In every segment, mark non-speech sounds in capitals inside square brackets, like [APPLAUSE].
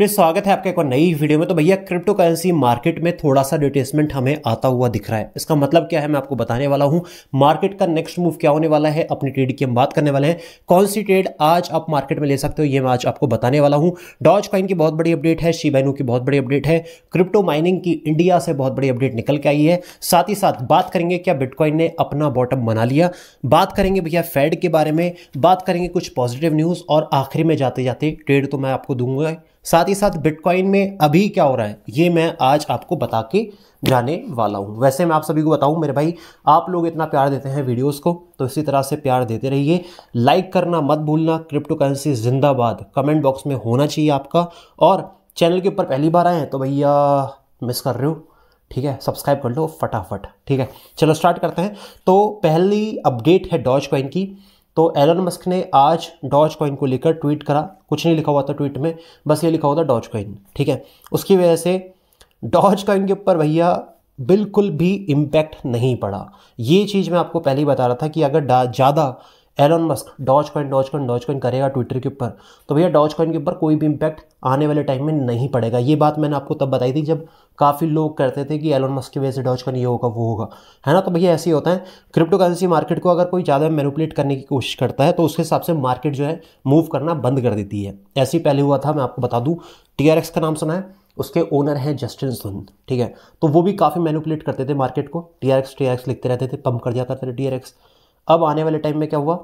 friends स्वागत है आपका एक और नई वीडियो में तो भैया क्रिप्टो करेंसी मार्केट में थोड़ा सा डिटेसमेंट हमें आता हुआ दिख रहा है इसका मतलब क्या है मैं आपको बताने वाला हूं मार्केट का नेक्स्ट मूव क्या होने वाला है अपनी ट्रेड की हम बात करने वाले हैं कौन सी ट्रेड आज आप मार्केट में ले सकते हो ये मैं आज आपको बताने वाला हूँ डॉज कॉइन की बहुत बड़ी अपडेट है शिबैनू की बहुत बड़ी अपडेट है क्रिप्टो माइनिंग की इंडिया से बहुत बड़ी अपडेट निकल के आई है साथ ही साथ बात करेंगे क्या बिटकॉइन ने अपना बॉटम बना लिया बात करेंगे भैया फेड के बारे में बात करेंगे कुछ पॉजिटिव न्यूज़ और आखिरी में जाते जाते ट्रेड तो मैं आपको दूंगा साथ ही साथ बिटकॉइन में अभी क्या हो रहा है ये मैं आज आपको बता के जाने वाला हूँ वैसे मैं आप सभी को बताऊँ मेरे भाई आप लोग इतना प्यार देते हैं वीडियोस को तो इसी तरह से प्यार देते रहिए लाइक करना मत भूलना क्रिप्टो करेंसी जिंदाबाद कमेंट बॉक्स में होना चाहिए आपका और चैनल के ऊपर पहली बार आए हैं तो भैया मिस कर रहे हो ठीक है सब्सक्राइब कर लो फटाफट ठीक है चलो स्टार्ट करते हैं तो पहली अपडेट है डॉज कॉइन की तो एलन मस्क ने आज डॉज कॉइन को लेकर ट्वीट करा कुछ नहीं लिखा हुआ था ट्वीट में बस ये लिखा हुआ था डॉज कॉइन ठीक है उसकी वजह से डॉज कॉइन के ऊपर भैया बिल्कुल भी इम्पैक्ट नहीं पड़ा ये चीज़ मैं आपको पहले ही बता रहा था कि अगर ज़्यादा Elon Musk Doge coin Doge coin Doge coin करेगा ट्विटर के ऊपर तो भैया डॉज कॉइन के ऊपर कोई भी इम्पैक्ट आने वाले टाइम में नहीं पड़ेगा ये बात मैंने आपको तब बताई थी जब काफ़ी लोग करते थे कि एलोन मस्क की वजह से डॉज कॉइन ये होगा वो होगा है ना तो भैया ऐसे ही होता है क्रिप्टो करेंसी मार्केट को अगर कोई ज़्यादा मैनिपुलेट करने की कोशिश करता है तो उसके हिसाब से मार्केट जो है मूव करना बंद कर देती है ऐसे ही पहले हुआ था मैं आपको बता दूँ टी का नाम सुना है उसके ओनर हैं जस्टिन सुन ठीक है तो वो भी काफ़ी मैनुपुलेट करते थे मार्केट को T R X T R X लिखते रहते थे पंप कर दिया करते थे टी आर एक्स अब आने वाले टाइम में क्या हुआ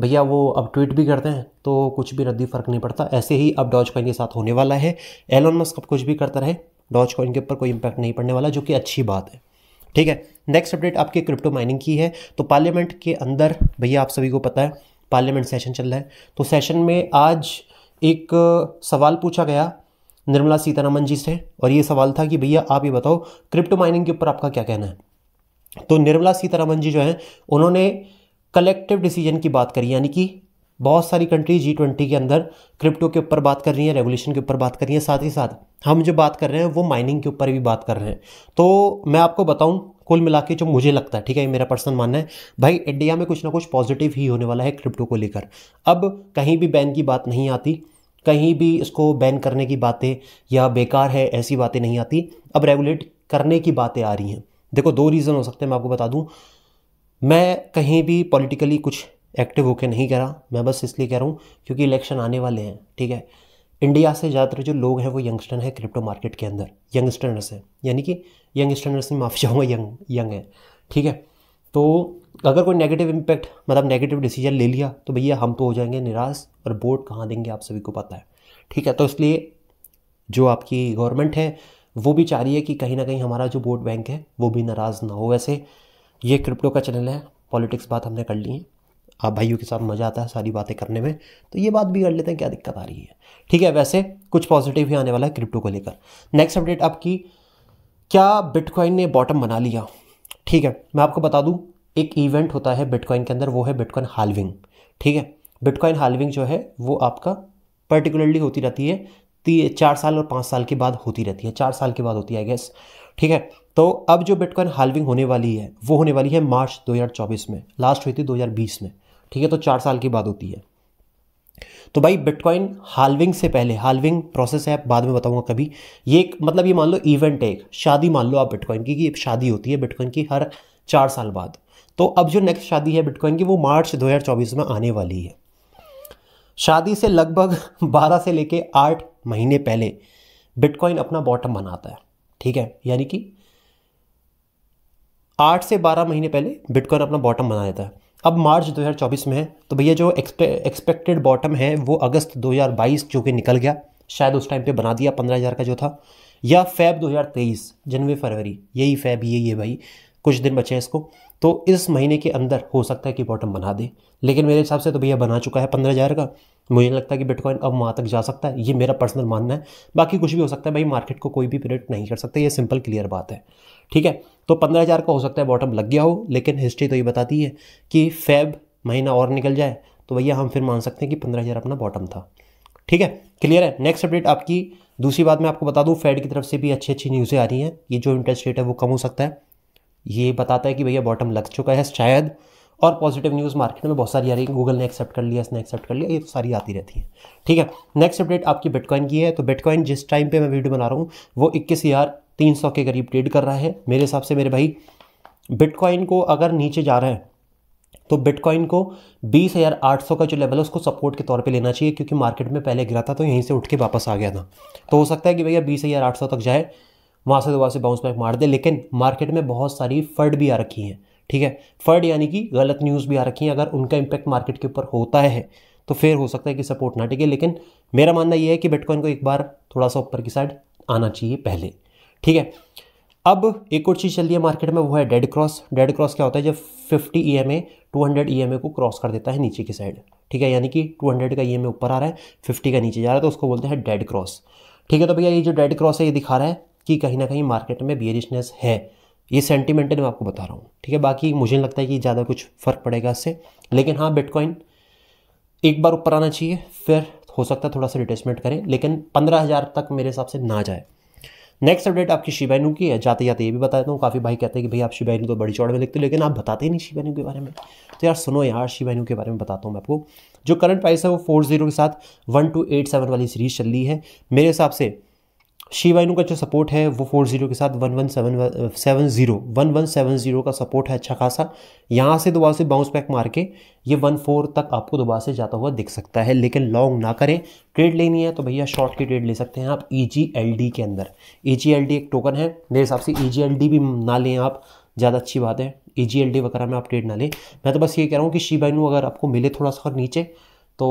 भैया वो अब ट्वीट भी करते हैं तो कुछ भी रद्दी फ़र्क नहीं पड़ता ऐसे ही अब डॉज कॉइन के साथ होने वाला है एलोन मस्क अब कुछ भी करता रहे डॉज कॉइन के ऊपर कोई इम्पैक्ट नहीं पड़ने वाला जो कि अच्छी बात है ठीक है नेक्स्ट अपडेट आपके क्रिप्टो माइनिंग की है तो पार्लियामेंट के अंदर भैया आप सभी को पता है पार्लियामेंट सेशन चल रहा है तो सेशन में आज एक सवाल पूछा गया निर्मला सीतारामन जी से और ये सवाल था कि भैया आप ये बताओ क्रिप्टो माइनिंग के ऊपर आपका क्या कहना है तो निर्मला सीतारामन जी जो हैं उन्होंने कलेक्टिव डिसीजन की बात करी यानी कि बहुत सारी कंट्री जी ट्वेंटी के अंदर क्रिप्टो के ऊपर बात कर रही हैं रेगुलेशन के ऊपर बात कर रही हैं साथ ही साथ हम जो बात कर रहे हैं वो माइनिंग के ऊपर भी बात कर रहे हैं तो मैं आपको बताऊं कुल मिला के जो मुझे लगता है ठीक है ये मेरा पर्सनल मानना है भाई इंडिया में कुछ ना कुछ पॉजिटिव ही होने वाला है क्रिप्टो को लेकर अब कहीं भी बैन की बात नहीं आती कहीं भी इसको बैन करने की बातें या बेकार है ऐसी बातें नहीं आती अब रेगुलेट करने की बातें आ रही हैं देखो दो रीज़न हो सकते हैं मैं आपको बता दूँ मैं कहीं भी पॉलिटिकली कुछ एक्टिव होकर नहीं कह रहा मैं बस इसलिए कह रहा हूँ क्योंकि इलेक्शन आने वाले हैं ठीक है इंडिया से ज़्यादातर जो लोग हैं वो यंगस्टर हैं क्रिप्टो मार्केट के अंदर यंगस्टर्नर्स हैं यानी कि यंगस्टर्स में माफ़ी चाहूँगा यंग यंग है ठीक है तो अगर कोई नेगेटिव इम्पैक्ट मतलब नेगेटिव डिसीजन ले लिया तो भैया हम तो हो जाएंगे निराश और वोट कहाँ देंगे आप सभी को पता है ठीक है तो इसलिए जो आपकी गवर्नमेंट है वो भी चाह रही है कि कहीं ना कहीं हमारा जो वोट बैंक है वो भी नाराज़ ना हो वैसे ये क्रिप्टो का चैनल है पॉलिटिक्स बात हमने कर ली है आप भाइयों के साथ मज़ा आता है सारी बातें करने में तो ये बात भी कर लेते हैं क्या दिक्कत आ रही है ठीक है वैसे कुछ पॉजिटिव ही आने वाला है क्रिप्टो को लेकर नेक्स्ट अपडेट आपकी क्या बिटकॉइन ने बॉटम बना लिया ठीक है मैं आपको बता दूँ एक इवेंट होता है बिटकॉइन के अंदर वो है बिटकॉइन हालविंग ठीक है बिटकॉइन हालविंग जो है वो आपका पर्टिकुलरली होती रहती है ती चार साल और पाँच साल के बाद होती रहती है चार साल के बाद होती है आई गेस ठीक है तो अब जो बिटकॉइन हालविंग होने वाली है वो होने वाली है मार्च 2024 में लास्ट हुई थी 2020 में ठीक है तो चार साल की बात होती है तो भाई बिटकॉइन हालविंग से पहले हालविंग प्रोसेस है बाद में बताऊंगा कभी ये एक मतलब ये मान लो इवेंट है एक शादी मान लो आप बिटकॉइन की कि शादी होती है बिटकॉइन की हर चार साल बाद तो अब जो नेक्स्ट शादी है बिटकॉइन की वो मार्च 2024 में आने वाली है शादी से लगभग 12 [LAUGHS] से लेके 8 महीने पहले बिटकॉइन अपना बॉटम बनाता है ठीक है यानी कि आठ से बारह महीने पहले बिटकॉइन अपना बॉटम बना देता है अब मार्च 2024 में है तो भैया जो एक्सपेक्टेड बॉटम है वो अगस्त 2022 जो कि निकल गया शायद उस टाइम पे बना दिया 15000 का जो था या फैब 2023 जनवरी फरवरी यही फैब यही है भाई कुछ दिन बचे हैं इसको तो इस महीने के अंदर हो सकता है कि बॉटम बना दे लेकिन मेरे हिसाब से तो भैया बना चुका है पंद्रह हज़ार का मुझे लगता है कि बिटकॉइन अब वहाँ तक जा सकता है ये मेरा पर्सनल मानना है बाकी कुछ भी हो सकता है भाई मार्केट को कोई भी प्रेडिक्ट नहीं कर सकता ये सिंपल क्लियर बात है ठीक है तो पंद्रह हज़ार का हो सकता है बॉटम लग गया हो लेकिन हिस्ट्री तो ये बताती है कि फेब महीना और निकल जाए तो भैया हम फिर मान सकते हैं कि पंद्रह हज़ार अपना बॉटम था ठीक है क्लियर है नेक्स्ट अपडेट आपकी दूसरी बात मैं आपको बता दूं फेड की तरफ से भी अच्छी अच्छी न्यूज़ें आ रही हैं ये जो इंटरेस्ट रेट है वो कम हो सकता है ये बताता है कि भैया बॉटम लग चुका है शायद और पॉजिटिव न्यूज़ मार्केट में बहुत सारी आ रही है गूगल ने एक्सेप्ट कर लिया इसने एक्सेप्ट कर लिया ये तो सारी आती रहती है ठीक है नेक्स्ट अपडेट आपकी बिटकॉइन की है तो बिटकॉइन जिस टाइम पे मैं वीडियो बना रहा हूँ वो इक्कीस हज़ार तीन सौ के करीब ट्रेड कर रहा है मेरे हिसाब से मेरे भाई बिटकॉइन को अगर नीचे जा रहा है तो बिटकॉइन को बीस हज़ार आठ सौ का जो लेवल है उसको सपोर्ट के तौर पे लेना चाहिए क्योंकि मार्केट में पहले गिरा था तो यहीं से उठ के वापस आ गया था तो हो सकता है कि भैया बीस हज़ार आठ सौ तक जाए वहाँ से दोबारा से बाउंस बैक मार दे लेकिन मार्केट में बहुत सारी फर्ड भी आ रखी हैं ठीक है फर्ड यानी कि गलत न्यूज़ भी आ रखी हैं अगर उनका इम्पैक्ट मार्केट के ऊपर होता है तो फिर हो सकता है कि सपोर्ट ना टिके लेकिन मेरा मानना यह है कि बिटकॉइन को एक बार थोड़ा सा ऊपर की साइड आना चाहिए पहले ठीक है अब एक और चीज़ चलती है मार्केट में वो है डेड क्रॉस डेड क्रॉस क्या होता है जब 50 E M A two hundred E M A को क्रॉस कर देता है नीचे की साइड ठीक है यानी कि 200 का ई एम ए ऊपर आ रहा है 50 का नीचे जा रहा है तो उसको बोलते हैं डेड क्रॉस ठीक है तो भैया ये जो डेड क्रॉस है ये दिखा रहा है कि कहीं ना कहीं मार्केट में बियरिशनेस है ये सेंटिमेंटल मैं आपको बता रहा हूँ ठीक है बाकी मुझे नहीं लगता है कि ज़्यादा कुछ फ़र्क पड़ेगा इससे लेकिन हाँ बिटकॉइन एक बार ऊपर आना चाहिए फिर हो सकता है थोड़ा सा रिटेचमेंट करें लेकिन पंद्रह हज़ार तक मेरे हिसाब से ना जाए नेक्स्ट अपडेट आपकी शिबैनु की है जाते जाते ये भी बता देता हूँ काफ़ी भाई कहते हैं कि भाई आप शिबाइनू तो बड़ी चौड़ में लिखते हो लेकिन आप बताते ही नहीं शिबाइनू के बारे में तो यार सुनो यार शिबाइनू के बारे में बताता हूँ मैं आपको जो करंट प्राइस है वो फोर जीरो के साथ वन टू एट सेवन वाली सीरीज़ चल रही है मेरे हिसाब से वाइनू का जो सपोर्ट है वो फोर जीरो के साथ one one seven seven zero one one seven zero का सपोर्ट है अच्छा खासा यहाँ से दोबारा से बाउंस बैक मार के ये वन फोर तक आपको दोबारा से जाता हुआ दिख सकता है लेकिन लॉन्ग ना करें ट्रेड लेनी है तो भैया शॉर्ट की ट्रेड ले सकते हैं आप ई जी एल डी के अंदर ई जी एल डी एक टोकन है मेरे हिसाब से ई जी एल डी भी ना लें आप ज़्यादा अच्छी बात है ई जी एल डी वगैरह में आप ट्रेड ना लें मैं तो बस ये कह रहा हूँ कि शिवाइनू अगर आपको मिले थोड़ा सा और नीचे तो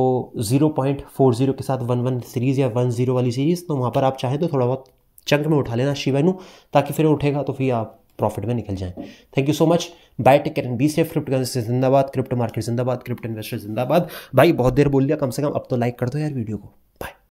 0.40 के साथ वन वन सीरीज़ या वन जीरो वाली सीरीज़ तो वहाँ पर आप चाहें तो थोड़ा बहुत चंक में उठा लेना शिवेनु ताकि फिर उठेगा तो फिर आप प्रॉफिट में निकल जाएं thank you so much bye take and be safe crypto currency जिंदाबाद क्रिप्टो मार्केट जिंदाबाद क्रिप्टो इन्वेस्टर जिंदाबाद भाई बहुत देर बोल लिया कम से कम अब तो लाइक कर दो यार वीडियो को